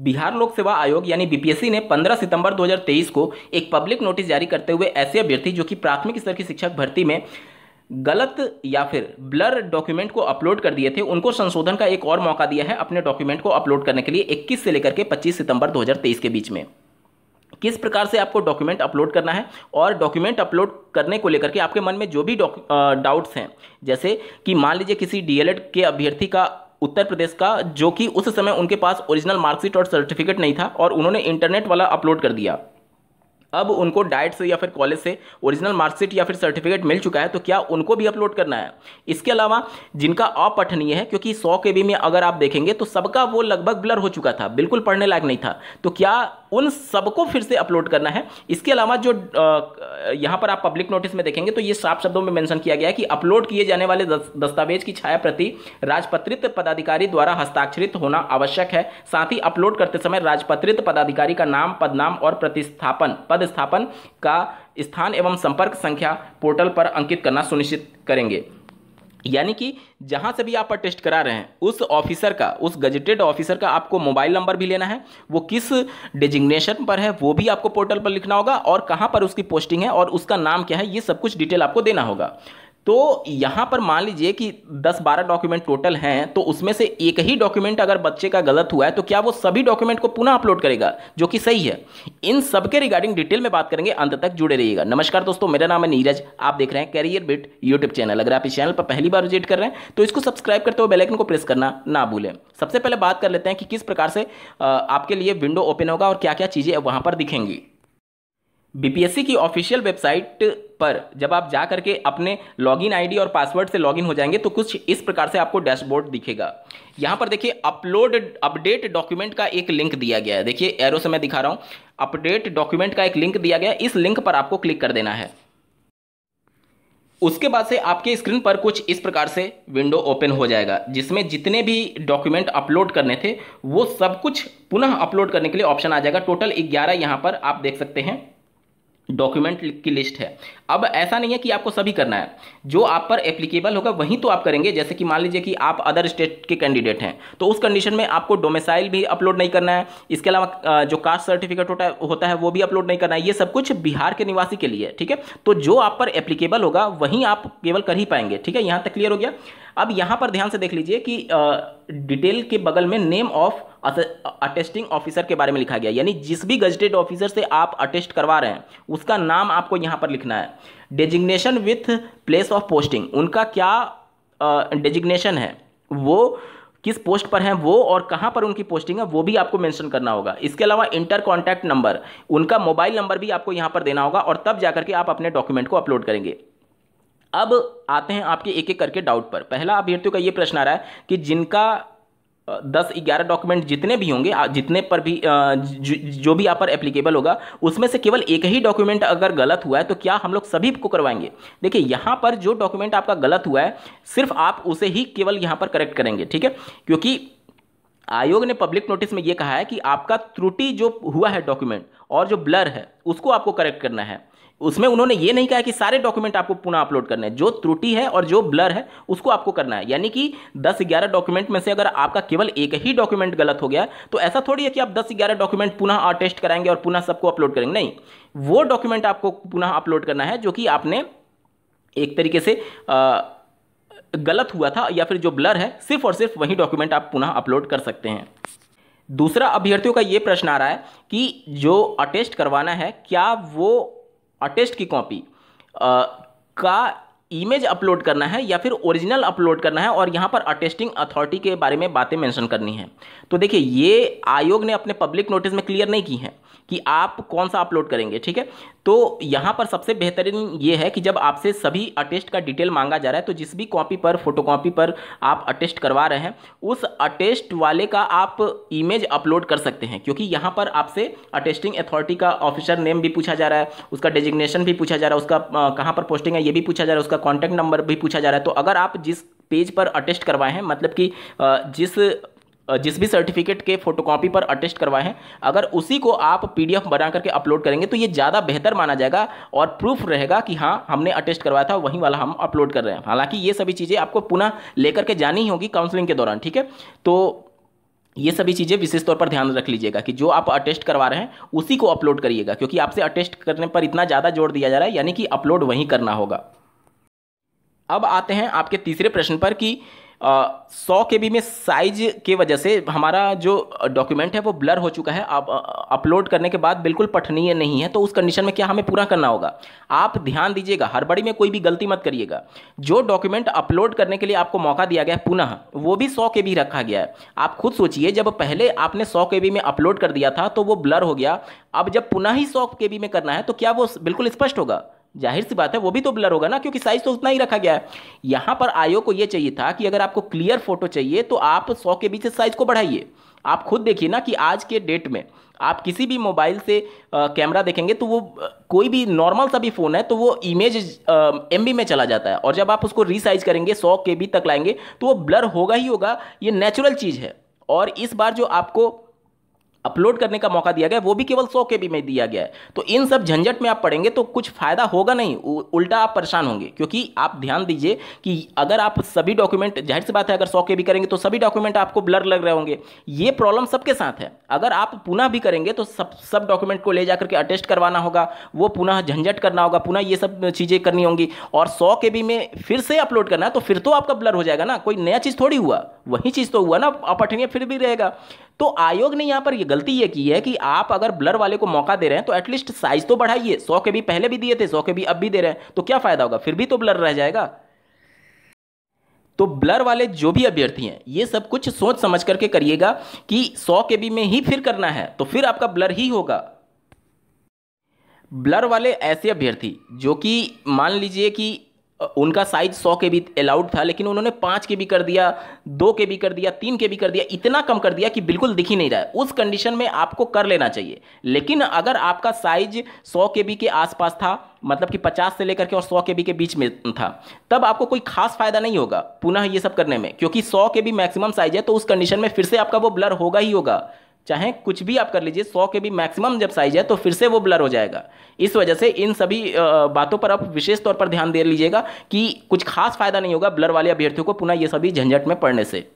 बिहार लोक सेवा आयोग यानी बीपीएससी ने 15 सितंबर 2023 को एक पब्लिक नोटिस जारी करते हुए ऐसे अभ्यर्थी जो कि प्राथमिक स्तर की शिक्षक भर्ती में गलत या फिर ब्लर डॉक्यूमेंट को अपलोड कर दिए थे उनको संशोधन का एक और मौका दिया है अपने डॉक्यूमेंट को अपलोड करने के लिए 21 से लेकर के 25 सितंबर 2023 के बीच में किस प्रकार से आपको डॉक्यूमेंट अपलोड करना है और डॉक्यूमेंट अपलोड करने को लेकर के आपके मन में जो भी डाउट्स हैं जैसे कि मान लीजिए किसी डीएलएड के अभ्यर्थी का उत्तर प्रदेश का जो कि उस समय उनके पास ओरिजिनल मार्कशीट और सर्टिफिकेट नहीं था और उन्होंने इंटरनेट वाला अपलोड कर दिया अब उनको डाइट से या फिर कॉलेज से ओरिजिनल मार्कशीट या फिर सर्टिफिकेट मिल चुका है तो क्या उनको भी अपलोड करना है इसके अलावा जिनका अपठनीय है क्योंकि सौ के बी में अगर आप देखेंगे तो सबका वो लगभग ब्लर हो चुका था बिल्कुल पढ़ने लायक नहीं था तो क्या उन सबको फिर से अपलोड करना है इसके अलावा जो यहाँ पर आप पब्लिक नोटिस में देखेंगे तो ये साफ शब्दों में मेंशन किया गया है कि अपलोड किए जाने वाले दस्तावेज की छाया प्रति राजपत्रित पदाधिकारी द्वारा हस्ताक्षरित होना आवश्यक है साथ ही अपलोड करते समय राजपत्रित पदाधिकारी का नाम पदनाम और प्रतिस्थापन पदस्थापन का स्थान एवं संपर्क संख्या पोर्टल पर अंकित करना सुनिश्चित करेंगे यानी कि जहाँ से भी आप टेस्ट करा रहे हैं उस ऑफिसर का उस गजेटेड ऑफिसर का आपको मोबाइल नंबर भी लेना है वो किस डेजिग्नेशन पर है वो भी आपको पोर्टल पर लिखना होगा और कहाँ पर उसकी पोस्टिंग है और उसका नाम क्या है ये सब कुछ डिटेल आपको देना होगा तो यहाँ पर मान लीजिए कि 10-12 डॉक्यूमेंट टोटल हैं तो उसमें से एक ही डॉक्यूमेंट अगर बच्चे का गलत हुआ है तो क्या वो सभी डॉक्यूमेंट को पुनः अपलोड करेगा जो कि सही है इन सब के रिगार्डिंग डिटेल में बात करेंगे अंत तक जुड़े रहिएगा नमस्कार दोस्तों मेरा नाम है नीरज आप देख रहे हैं कैरियर बिट यूट्यूब चैनल अगर आप इस चैनल पर पहली बार विजिट कर रहे हैं तो इसको सब्सक्राइब करते हुए बेलाइकन को प्रेस करना ना भूलें सबसे पहले बात कर लेते हैं कि किस प्रकार से आपके लिए विंडो ओपन होगा और क्या क्या चीज़ें वहाँ पर दिखेंगी बीपीएससी की ऑफिशियल वेबसाइट पर जब आप जा करके अपने लॉगिन आईडी और पासवर्ड से लॉगिन हो जाएंगे तो कुछ इस प्रकार से आपको डैशबोर्ड दिखेगा यहां पर देखिए अपलोड अपडेट डॉक्यूमेंट का एक लिंक दिया गया है देखिए एरो से मैं दिखा रहा हूँ अपडेट डॉक्यूमेंट का एक लिंक दिया गया इस लिंक पर आपको क्लिक कर देना है उसके बाद से आपके स्क्रीन पर कुछ इस प्रकार से विंडो ओपन हो जाएगा जिसमें जितने भी डॉक्यूमेंट अपलोड करने थे वो सब कुछ पुनः अपलोड करने के लिए ऑप्शन आ जाएगा टोटल 11 यहाँ पर आप देख सकते हैं डॉक्यूमेंट की लिस्ट है अब ऐसा नहीं है कि आपको सभी करना है जो आप पर एप्लीकेबल होगा वहीं तो आप करेंगे जैसे कि मान लीजिए कि आप अदर स्टेट के कैंडिडेट हैं तो उस कंडीशन में आपको डोमिसाइल भी अपलोड नहीं करना है इसके अलावा जो कास्ट सर्टिफिकेट होता है होता है वो भी अपलोड नहीं करना है ये सब कुछ बिहार के निवासी के लिए ठीक है तो जो आप पर एप्लीकेबल होगा वहीं आप केवल कर ही पाएंगे ठीक है यहाँ तक क्लियर हो गया अब यहाँ पर ध्यान से देख लीजिए कि आ, डिटेल के बगल में नेम ऑफ अटेस्टिंग ऑफिसर के बारे में लिखा गया यानी जिस भी गजटेड ऑफिसर से आप अटेस्ट करवा रहे हैं उसका नाम आपको यहाँ पर लिखना है designation with place of posting उनका क्या डेजिग्नेशन है वो किस पोस्ट पर हैं वो और कहाँ पर उनकी पोस्टिंग है वो भी आपको मेंशन करना होगा इसके अलावा इंटर कॉन्टैक्ट नंबर उनका मोबाइल नंबर भी आपको यहाँ पर देना होगा और तब जाकर के आप अपने डॉक्यूमेंट को अपलोड करेंगे अब आते हैं आपके एक एक करके डाउट पर पहला अभ्यर्थियों का ये प्रश्न आ रहा है कि जिनका दस ग्यारह डॉक्यूमेंट जितने भी होंगे जितने पर भी जो भी आप पर एप्लीकेबल होगा उसमें से केवल एक ही डॉक्यूमेंट अगर गलत हुआ है तो क्या हम लोग सभी को करवाएंगे देखिए यहाँ पर जो डॉक्यूमेंट आपका गलत हुआ है सिर्फ आप उसे ही केवल यहाँ पर करेक्ट करेंगे ठीक है क्योंकि आयोग ने पब्लिक नोटिस में ये कहा है कि आपका त्रुटि जो हुआ है डॉक्यूमेंट और जो ब्लर है उसको आपको करेक्ट करना है उसमें उन्होंने ये नहीं कहा कि सारे डॉक्यूमेंट आपको पुनः अपलोड करने हैं जो त्रुटि है और जो ब्लर है उसको आपको करना है यानी कि दस ग्यारह डॉक्यूमेंट में से अगर आपका केवल एक ही डॉक्यूमेंट गलत हो गया तो ऐसा थोड़ी है कि आप दस ग्यारह डॉक्यूमेंट पुनः टेस्ट कराएंगे और पुनः सबको अपलोड करेंगे नहीं वो डॉक्यूमेंट आपको पुनः अपलोड करना है जो कि आपने एक तरीके से आ, गलत हुआ था या फिर जो ब्लर है सिर्फ और सिर्फ वही डॉक्यूमेंट आप पुनः अपलोड कर सकते हैं दूसरा अभ्यर्थियों का ये प्रश्न आ रहा है कि जो अटेस्ट करवाना है क्या वो अटेस्ट की कॉपी का इमेज अपलोड करना है या फिर ओरिजिनल अपलोड करना है और यहाँ पर अटेस्टिंग अथॉरिटी के बारे में बातें मेंशन करनी है तो देखिए ये आयोग ने अपने पब्लिक नोटिस में क्लियर नहीं की है कि आप कौन सा अपलोड करेंगे ठीक है तो यहाँ पर सबसे बेहतरीन ये है कि जब आपसे सभी अटेस्ट का डिटेल मांगा जा रहा है तो जिस भी कॉपी पर फोटोकॉपी पर आप अटेस्ट करवा रहे हैं उस अटेस्ट वाले का आप इमेज अपलोड कर सकते हैं क्योंकि यहाँ पर आपसे अटेस्टिंग अथॉरिटी का ऑफिसर नेम भी पूछा जा रहा है उसका डेजिग्नेशन भी पूछा जा रहा है उसका कहाँ पर पोस्टिंग है ये भी पूछा जा रहा है उसका उसका कॉन्टैक्ट नंबर भी पूछा जा रहा है तो अगर आप जिस पेज पर अटेस्ट करवाए हैं मतलब कि जिस जिस भी सर्टिफिकेट के फोटोकॉपी पर अटेस्ट करवाए हैं अगर उसी को आप पीडीएफ बना करके अपलोड करेंगे तो ये ज़्यादा बेहतर माना जाएगा और प्रूफ रहेगा कि हाँ हमने अटेस्ट करवाया था वहीं वाला हम अपलोड कर रहे हैं हालांकि ये सभी चीज़ें आपको पुनः लेकर के जानी होगी काउंसलिंग के दौरान ठीक है तो ये सभी चीज़ें विशेष तौर पर ध्यान रख लीजिएगा कि जो आप अटेस्ट करवा रहे हैं उसी को अपलोड करिएगा क्योंकि आपसे अटेस्ट करने पर इतना ज़्यादा जोर दिया जा रहा है यानी कि अपलोड वहीं करना होगा अब आते हैं आपके तीसरे प्रश्न पर कि सौ के बी में साइज के वजह से हमारा जो डॉक्यूमेंट है वो ब्लर हो चुका है आप अपलोड करने के बाद बिल्कुल पठनीय नहीं है तो उस कंडीशन में क्या हमें पूरा करना होगा आप ध्यान दीजिएगा बड़ी में कोई भी गलती मत करिएगा जो डॉक्यूमेंट अपलोड करने के लिए आपको मौका दिया गया है पुनः वो भी सौ के बी रखा गया है आप खुद सोचिए जब पहले आपने सौ के बी में अपलोड कर दिया था तो वो ब्लर हो गया अब जब पुनः ही सौ के बी में करना है तो क्या वो बिल्कुल स्पष्ट होगा जाहिर सी बात है वो भी तो ब्लर होगा ना क्योंकि साइज तो उतना ही रखा गया है यहाँ पर आयो को ये चाहिए था कि अगर आपको क्लियर फोटो चाहिए तो आप सौ के बीच से साइज को बढ़ाइए आप खुद देखिए ना कि आज के डेट में आप किसी भी मोबाइल से कैमरा देखेंगे तो वो आ, कोई भी नॉर्मल सा भी फ़ोन है तो वो इमेज एम में चला जाता है और जब आप उसको रिसाइज करेंगे सौ के तक लाएंगे तो वो ब्लर होगा ही होगा ये नेचुरल चीज़ है और इस बार जो आपको अपलोड करने का मौका दिया गया वो भी केवल सौ के बी में दिया गया है तो इन सब झंझट में आप पढ़ेंगे तो कुछ फायदा होगा नहीं उल्टा आप परेशान होंगे क्योंकि आप ध्यान दीजिए कि अगर आप सभी डॉक्यूमेंट जाहिर सी बात है अगर सौ के बी करेंगे तो सभी डॉक्यूमेंट आपको ब्लर लग रहे होंगे ये प्रॉब्लम सबके साथ है अगर आप पुनः भी करेंगे तो सब सब डॉक्यूमेंट को ले जाकर के अटेस्ट करवाना होगा वो पुनः झंझट करना होगा पुनः ये सब चीज़ें करनी होंगी और सौ के बी में फिर से अपलोड करना है तो फिर तो आपका ब्लर हो जाएगा ना कोई नया चीज़ थोड़ी हुआ वही चीज़ तो हुआ ना आप फिर भी रहेगा तो आयोग ने यहाँ पर यह गलती ये की है कि आप अगर ब्लर वाले को मौका दे रहे हैं तो एटलीस्ट साइज तो बढ़ाइए सौ के भी पहले भी दिए थे सौ के भी अब भी दे रहे हैं तो क्या फायदा होगा फिर भी तो ब्लर रह जाएगा तो ब्लर वाले जो भी अभ्यर्थी हैं ये सब कुछ सोच समझ करके करिएगा कि सौ के बी में ही फिर करना है तो फिर आपका ब्लर ही होगा ब्लर वाले ऐसे अभ्यर्थी जो कि मान लीजिए कि उनका साइज सौ के भी अलाउड था लेकिन उन्होंने पाँच के भी कर दिया दो के भी कर दिया तीन के भी कर दिया इतना कम कर दिया कि बिल्कुल दिख ही नहीं रहा है उस कंडीशन में आपको कर लेना चाहिए लेकिन अगर आपका साइज सौ के बी के आसपास था मतलब कि पचास से लेकर के और सौ के बी के बीच में था तब आपको कोई खास फायदा नहीं होगा पुनः ये सब करने में क्योंकि सौ के बी मैक्सिमम साइज है तो उस कंडीशन में फिर से आपका वो ब्लर होगा ही होगा चाहे कुछ भी आप कर लीजिए सौ के भी मैक्सिमम जब साइज है तो फिर से वो ब्लर हो जाएगा इस वजह से इन सभी बातों पर आप विशेष तौर पर ध्यान दे लीजिएगा कि कुछ खास फायदा नहीं होगा ब्लर वाले अभ्यर्थियों को पुनः ये सभी झंझट में पड़ने से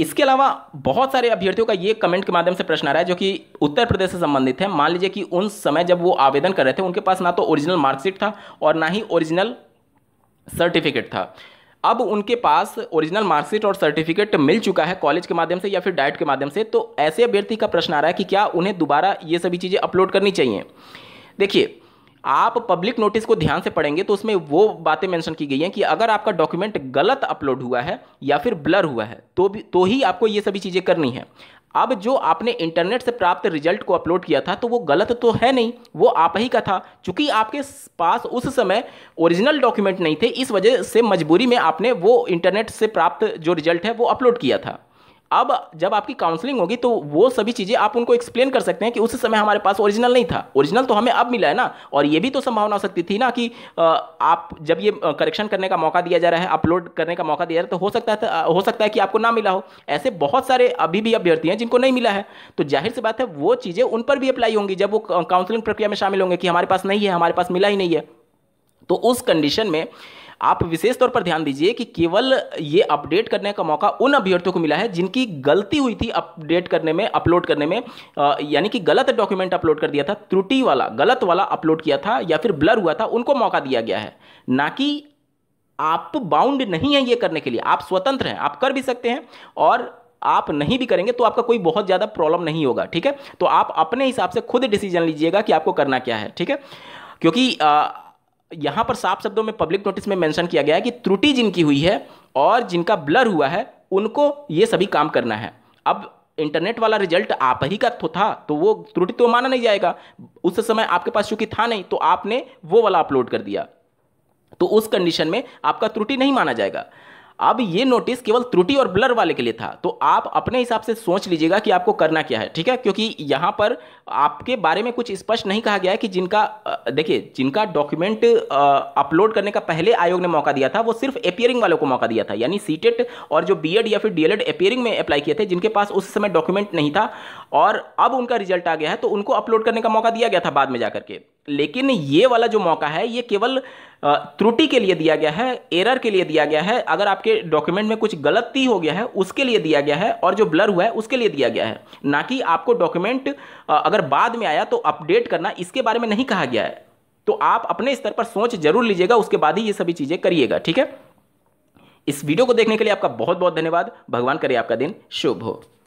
इसके अलावा बहुत सारे अभ्यर्थियों का ये कमेंट के माध्यम से प्रश्न आ रहा है जो कि उत्तर प्रदेश से संबंधित है मान लीजिए कि उन समय जब वो आवेदन कर रहे थे उनके पास ना तो ओरिजिनल मार्कशीट था और ना ही ओरिजिनल सर्टिफिकेट था अब उनके पास ओरिजिनल मार्कशीट और सर्टिफिकेट मिल चुका है कॉलेज के माध्यम से या फिर डाइट के माध्यम से तो ऐसे अभ्यर्थी का प्रश्न आ रहा है कि क्या उन्हें दोबारा ये सभी चीज़ें अपलोड करनी चाहिए देखिए आप पब्लिक नोटिस को ध्यान से पढ़ेंगे तो उसमें वो बातें मेंशन की गई हैं कि अगर आपका डॉक्यूमेंट गलत अपलोड हुआ है या फिर ब्लर हुआ है तो भी तो ही आपको ये सभी चीज़ें करनी है अब जो आपने इंटरनेट से प्राप्त रिजल्ट को अपलोड किया था तो वो गलत तो है नहीं वो आप ही का था चूंकि आपके पास उस समय ओरिजिनल डॉक्यूमेंट नहीं थे इस वजह से मजबूरी में आपने वो इंटरनेट से प्राप्त जो रिजल्ट है वो अपलोड किया था अब जब आपकी काउंसलिंग होगी तो वो सभी चीज़ें आप उनको एक्सप्लेन कर सकते हैं कि उस समय हमारे पास ओरिजिनल नहीं था ओरिजिनल तो हमें अब मिला है ना और ये भी तो संभावना हो सकती थी ना कि आप जब ये करेक्शन करने का मौका दिया जा रहा है अपलोड करने का मौका दिया जा रहा है तो हो सकता है हो सकता है कि आपको ना मिला हो ऐसे बहुत सारे अभी भी अभ्यर्थी हैं जिनको नहीं मिला है तो जाहिर सी बात है वो चीज़ें उन पर भी अप्लाई होंगी जब वो काउंसलिंग प्रक्रिया में शामिल होंगे कि हमारे पास नहीं है हमारे पास मिला ही नहीं है तो उस कंडीशन में आप विशेष तौर पर ध्यान दीजिए कि केवल ये अपडेट करने का मौका उन अभ्यर्थियों को मिला है जिनकी गलती हुई थी अपडेट करने में अपलोड करने में यानी कि गलत डॉक्यूमेंट अपलोड कर दिया था त्रुटि वाला गलत वाला अपलोड किया था या फिर ब्लर हुआ था उनको मौका दिया गया है ना कि आप बाउंड नहीं है ये करने के लिए आप स्वतंत्र हैं आप कर भी सकते हैं और आप नहीं भी करेंगे तो आपका कोई बहुत ज़्यादा प्रॉब्लम नहीं होगा ठीक है तो आप अपने हिसाब से खुद डिसीजन लीजिएगा कि आपको करना क्या है ठीक है क्योंकि आ, यहाँ पर साफ शब्दों में पब्लिक नोटिस में मेंशन किया गया है कि त्रुटि जिनकी हुई है और जिनका ब्लर हुआ है उनको ये सभी काम करना है अब इंटरनेट वाला रिजल्ट आप ही का तो था तो वो त्रुटि तो माना नहीं जाएगा उस समय आपके पास चूंकि था नहीं तो आपने वो वाला अपलोड कर दिया तो उस कंडीशन में आपका त्रुटि नहीं माना जाएगा अब ये नोटिस केवल त्रुटि और ब्लर वाले के लिए था तो आप अपने हिसाब से सोच लीजिएगा कि आपको करना क्या है ठीक है क्योंकि यहाँ पर आपके बारे में कुछ स्पष्ट नहीं कहा गया है कि जिनका देखिए जिनका डॉक्यूमेंट अपलोड करने का पहले आयोग ने मौका दिया था वो सिर्फ अपियरिंग वालों को मौका दिया था यानी सी e और जो बी e या फिर डीएलएड अपियरिंग e में अप्लाई किए थे जिनके पास उस समय डॉक्यूमेंट नहीं था और अब उनका रिजल्ट आ गया है तो उनको अपलोड करने का मौका दिया गया था बाद में जाकर के लेकिन ये वाला जो मौका है ये केवल त्रुटि के लिए दिया गया है एरर के लिए दिया गया है अगर आपके डॉक्यूमेंट में कुछ गलती हो गया है उसके लिए दिया गया है और जो ब्लर हुआ है उसके लिए दिया गया है ना कि आपको डॉक्यूमेंट अगर बाद में आया तो अपडेट करना इसके बारे में नहीं कहा गया है तो आप अपने स्तर पर सोच जरूर लीजिएगा उसके बाद ही ये सभी चीज़ें करिएगा ठीक है इस वीडियो को देखने के लिए आपका बहुत बहुत धन्यवाद भगवान करे आपका दिन शुभ हो